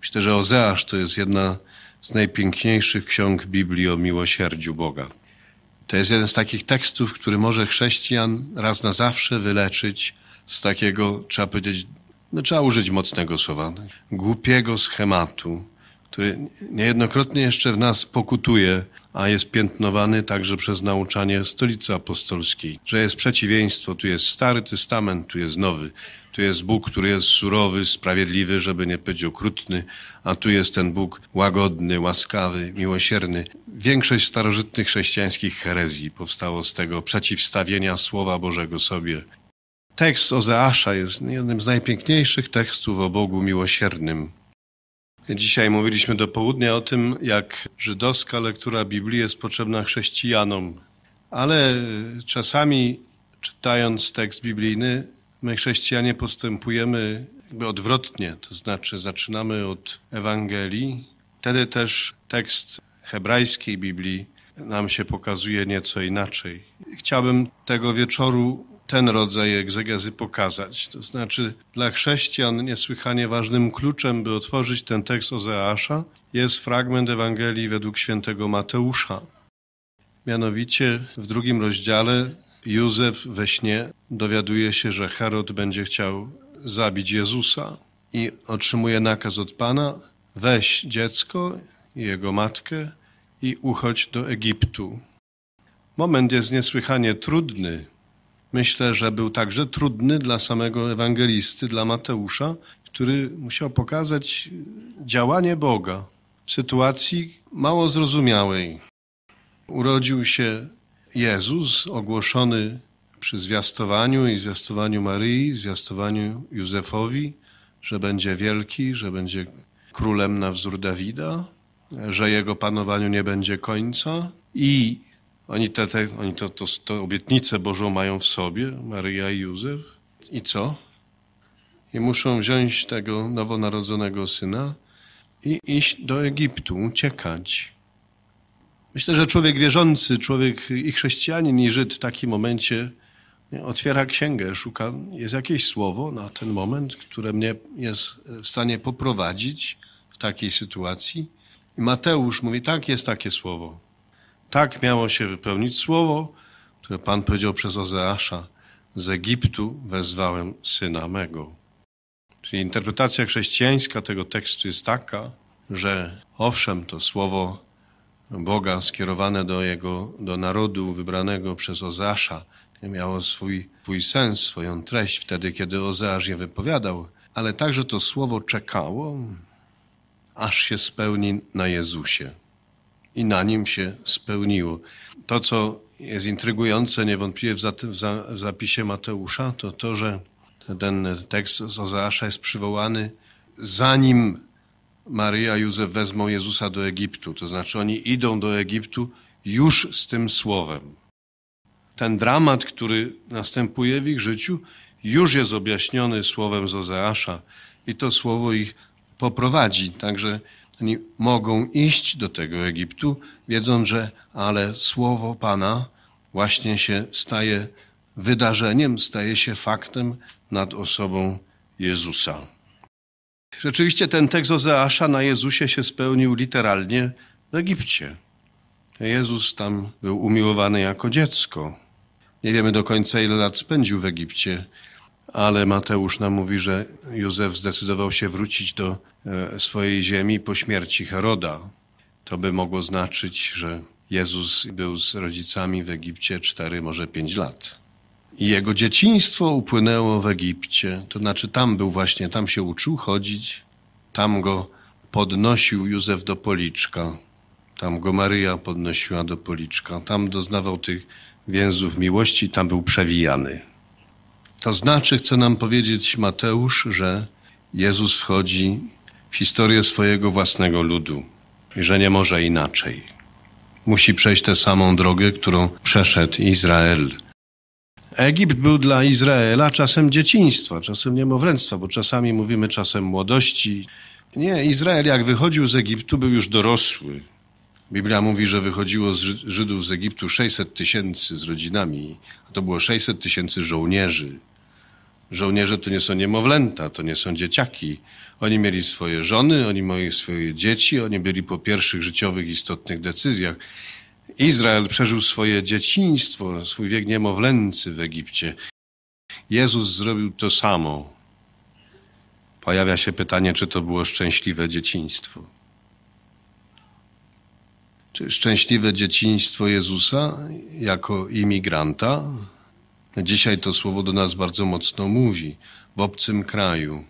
Myślę, że Ozeasz to jest jedna z najpiękniejszych ksiąg Biblii o miłosierdziu Boga. To jest jeden z takich tekstów, który może chrześcijan raz na zawsze wyleczyć z takiego, trzeba powiedzieć, no, trzeba użyć mocnego słowa, głupiego schematu, który niejednokrotnie jeszcze w nas pokutuje a jest piętnowany także przez nauczanie stolicy apostolskiej, że jest przeciwieństwo, tu jest Stary Testament, tu jest Nowy, tu jest Bóg, który jest surowy, sprawiedliwy, żeby nie być okrutny, a tu jest ten Bóg łagodny, łaskawy, miłosierny. Większość starożytnych chrześcijańskich herezji powstało z tego przeciwstawienia Słowa Bożego sobie. Tekst Ozeasza jest jednym z najpiękniejszych tekstów o Bogu miłosiernym, Dzisiaj mówiliśmy do południa o tym, jak żydowska lektura Biblii jest potrzebna chrześcijanom, ale czasami czytając tekst biblijny, my chrześcijanie postępujemy jakby odwrotnie, to znaczy zaczynamy od Ewangelii, wtedy też tekst hebrajskiej Biblii nam się pokazuje nieco inaczej. Chciałbym tego wieczoru ten rodzaj egzegezy pokazać. To znaczy dla chrześcijan niesłychanie ważnym kluczem, by otworzyć ten tekst Ozeasza, jest fragment Ewangelii według świętego Mateusza. Mianowicie w drugim rozdziale Józef we śnie dowiaduje się, że Herod będzie chciał zabić Jezusa i otrzymuje nakaz od Pana: weź dziecko i jego matkę i uchodź do Egiptu. Moment jest niesłychanie trudny, myślę, że był także trudny dla samego ewangelisty, dla Mateusza, który musiał pokazać działanie Boga w sytuacji mało zrozumiałej. Urodził się Jezus, ogłoszony przy zwiastowaniu i zwiastowaniu Maryi, zwiastowaniu Józefowi, że będzie wielki, że będzie królem na wzór Dawida, że jego panowaniu nie będzie końca. I oni, te, te oni to, to, to obietnicę Bożą mają w sobie, Maryja i Józef. I co? I muszą wziąć tego nowonarodzonego syna i iść do Egiptu, uciekać. Myślę, że człowiek wierzący, człowiek i chrześcijanin, i Żyd w takim momencie otwiera księgę, szuka, jest jakieś słowo na ten moment, które mnie jest w stanie poprowadzić w takiej sytuacji. I Mateusz mówi, tak, jest takie słowo. Tak miało się wypełnić słowo, które Pan powiedział przez Ozeasza: Z Egiptu wezwałem syna mego. Czyli interpretacja chrześcijańska tego tekstu jest taka, że owszem, to słowo Boga skierowane do jego, do narodu wybranego przez Ozeasza miało swój, swój sens, swoją treść wtedy, kiedy Ozeasz je wypowiadał, ale także to słowo czekało, aż się spełni na Jezusie i na nim się spełniło. To, co jest intrygujące niewątpliwie w, za, w, za, w zapisie Mateusza, to to, że ten tekst z Ozeasza jest przywołany zanim Maryja i Józef wezmą Jezusa do Egiptu. To znaczy oni idą do Egiptu już z tym słowem. Ten dramat, który następuje w ich życiu, już jest objaśniony słowem z Ozeasza i to słowo ich poprowadzi. Także oni mogą iść do tego Egiptu, wiedząc, że ale słowo Pana właśnie się staje wydarzeniem, staje się faktem nad osobą Jezusa. Rzeczywiście ten tekst Ozeasza na Jezusie się spełnił literalnie w Egipcie. Jezus tam był umiłowany jako dziecko. Nie wiemy do końca, ile lat spędził w Egipcie ale Mateusz nam mówi, że Józef zdecydował się wrócić do e, swojej ziemi po śmierci Heroda. To by mogło znaczyć, że Jezus był z rodzicami w Egipcie 4, może 5 lat. I jego dzieciństwo upłynęło w Egipcie, to znaczy tam był właśnie, tam się uczył chodzić, tam go podnosił Józef do policzka, tam go Maryja podnosiła do policzka, tam doznawał tych więzów miłości, tam był przewijany. To znaczy, chce nam powiedzieć Mateusz, że Jezus wchodzi w historię swojego własnego ludu i że nie może inaczej. Musi przejść tę samą drogę, którą przeszedł Izrael. Egipt był dla Izraela czasem dzieciństwa, czasem niemowlęctwa, bo czasami mówimy czasem młodości. Nie, Izrael jak wychodził z Egiptu był już dorosły. Biblia mówi, że wychodziło z Żydów z Egiptu 600 tysięcy z rodzinami, a to było 600 tysięcy żołnierzy. Żołnierze to nie są niemowlęta, to nie są dzieciaki. Oni mieli swoje żony, oni mieli swoje dzieci, oni byli po pierwszych życiowych istotnych decyzjach. Izrael przeżył swoje dzieciństwo, swój wiek niemowlęcy w Egipcie. Jezus zrobił to samo. Pojawia się pytanie, czy to było szczęśliwe dzieciństwo. Czy szczęśliwe dzieciństwo Jezusa jako imigranta, Dzisiaj to słowo do nas bardzo mocno mówi. W obcym kraju,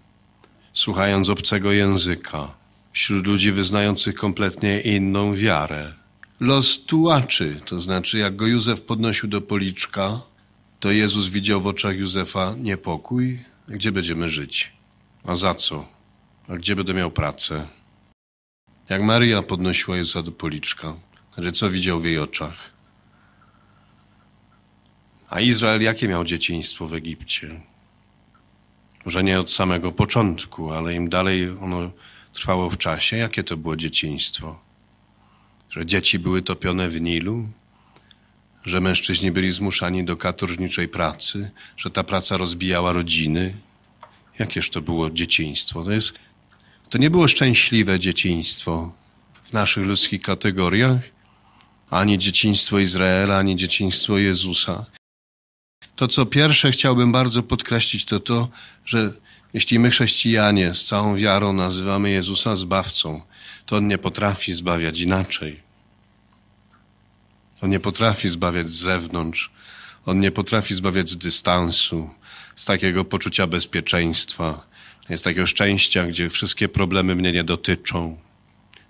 słuchając obcego języka, wśród ludzi wyznających kompletnie inną wiarę. Los tułaczy, to znaczy jak go Józef podnosił do policzka, to Jezus widział w oczach Józefa niepokój. Gdzie będziemy żyć? A za co? A gdzie będę miał pracę? Jak Maria podnosiła Jezusa do policzka, ale co widział w jej oczach? A Izrael jakie miał dzieciństwo w Egipcie? Może nie od samego początku, ale im dalej ono trwało w czasie, jakie to było dzieciństwo? Że dzieci były topione w Nilu, że mężczyźni byli zmuszani do katorżniczej pracy, że ta praca rozbijała rodziny. Jakież to było dzieciństwo? To, jest, to nie było szczęśliwe dzieciństwo w naszych ludzkich kategoriach, ani dzieciństwo Izraela, ani dzieciństwo Jezusa. To, co pierwsze chciałbym bardzo podkreślić, to to, że jeśli my chrześcijanie z całą wiarą nazywamy Jezusa zbawcą, to On nie potrafi zbawiać inaczej. On nie potrafi zbawiać z zewnątrz. On nie potrafi zbawiać z dystansu, z takiego poczucia bezpieczeństwa, z takiego szczęścia, gdzie wszystkie problemy mnie nie dotyczą.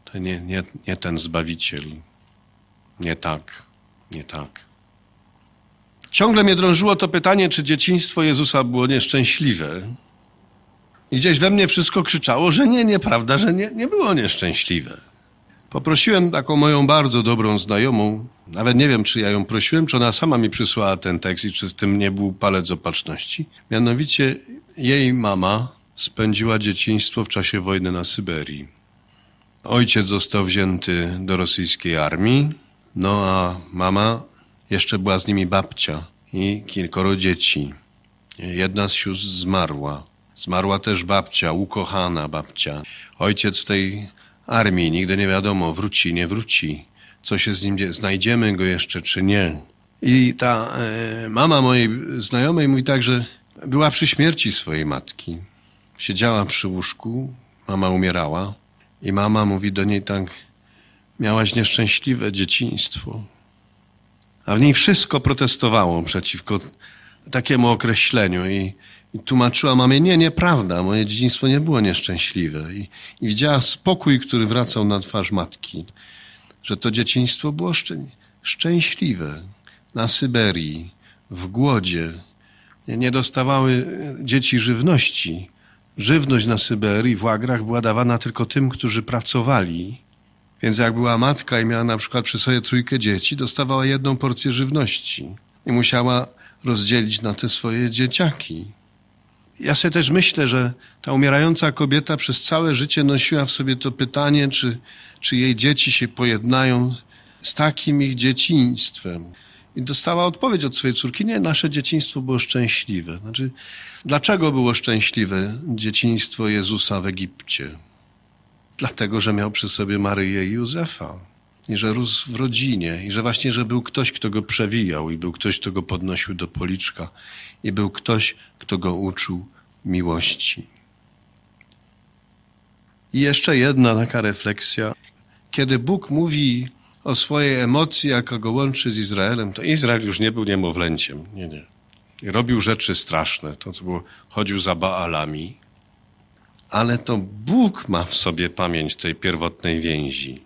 To nie, nie, nie ten Zbawiciel. Nie tak, nie tak. Ciągle mnie drążyło to pytanie, czy dzieciństwo Jezusa było nieszczęśliwe. I gdzieś we mnie wszystko krzyczało, że nie, nieprawda, że nie, nie było nieszczęśliwe. Poprosiłem taką moją bardzo dobrą znajomą, nawet nie wiem, czy ja ją prosiłem, czy ona sama mi przysłała ten tekst i czy w tym nie był palec opatrzności. Mianowicie jej mama spędziła dzieciństwo w czasie wojny na Syberii. Ojciec został wzięty do rosyjskiej armii, no a mama jeszcze była z nimi babcia i kilkoro dzieci. Jedna z sióstr zmarła. Zmarła też babcia, ukochana babcia. Ojciec w tej armii, nigdy nie wiadomo, wróci, nie wróci. Co się z nim dzieje, znajdziemy go jeszcze czy nie. I ta e, mama mojej znajomej mówi tak, że była przy śmierci swojej matki. Siedziała przy łóżku, mama umierała i mama mówi do niej tak, miałaś nieszczęśliwe dzieciństwo a w niej wszystko protestowało przeciwko takiemu określeniu i, i tłumaczyła mamie, nie, nieprawda, moje dzieciństwo nie było nieszczęśliwe. I, I, widziała spokój, który wracał na twarz matki, że to dzieciństwo było szczę szczęśliwe. Na Syberii, w głodzie, nie, nie dostawały e, dzieci żywności. Żywność na Syberii w łagrach była dawana tylko tym, którzy pracowali więc jak była matka i miała na przykład przy sobie trójkę dzieci, dostawała jedną porcję żywności i musiała rozdzielić na te swoje dzieciaki. Ja sobie też myślę, że ta umierająca kobieta przez całe życie nosiła w sobie to pytanie, czy, czy jej dzieci się pojednają z takim ich dzieciństwem. I dostała odpowiedź od swojej córki: Nie, nasze dzieciństwo było szczęśliwe. Znaczy, dlaczego było szczęśliwe dzieciństwo Jezusa w Egipcie? Dlatego, że miał przy sobie Maryję i Józefa. I że rósł w rodzinie. I że właśnie, że był ktoś, kto go przewijał. I był ktoś, kto go podnosił do policzka. I był ktoś, kto go uczył miłości. I jeszcze jedna taka refleksja. Kiedy Bóg mówi o swojej emocji, jako go łączy z Izraelem, to Izrael już nie był niemowlęciem. Nie, nie. I robił rzeczy straszne. To, co było, chodził za Baalami, ale to Bóg ma w sobie pamięć tej pierwotnej więzi.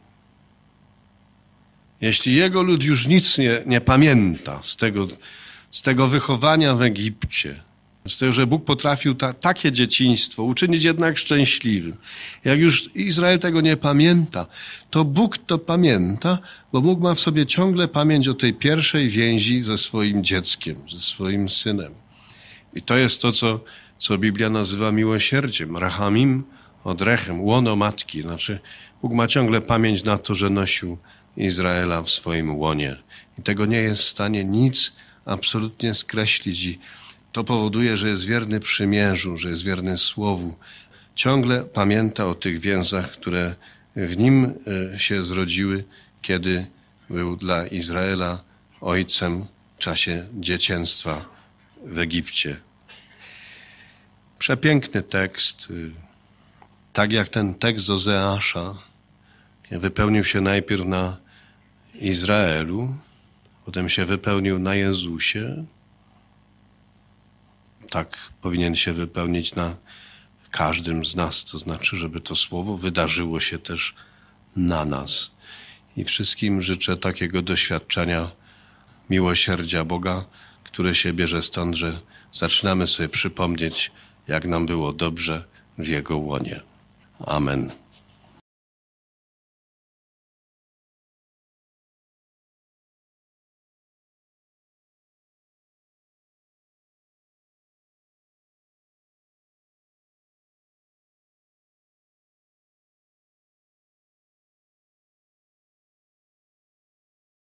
Jeśli jego lud już nic nie, nie pamięta z tego, z tego wychowania w Egipcie, z tego, że Bóg potrafił ta, takie dzieciństwo uczynić jednak szczęśliwym. Jak już Izrael tego nie pamięta, to Bóg to pamięta, bo Bóg ma w sobie ciągle pamięć o tej pierwszej więzi ze swoim dzieckiem, ze swoim synem. I to jest to, co co Biblia nazywa miłosierdziem, rachamim od rechem, łono matki. Znaczy Bóg ma ciągle pamięć na to, że nosił Izraela w swoim łonie. I tego nie jest w stanie nic absolutnie skreślić. I to powoduje, że jest wierny przymierzu, że jest wierny słowu. Ciągle pamięta o tych więzach, które w nim e, się zrodziły, kiedy był dla Izraela ojcem w czasie dzieciństwa w Egipcie. Przepiękny tekst. Y, tak jak ten tekst z Ozeasza wypełnił się najpierw na Izraelu, potem się wypełnił na Jezusie. Tak powinien się wypełnić na każdym z nas, to znaczy, żeby to słowo wydarzyło się też na nas. I wszystkim życzę takiego doświadczenia miłosierdzia Boga, które się bierze stąd, że zaczynamy sobie przypomnieć, jak nam było dobrze w Jego łonie. Amen.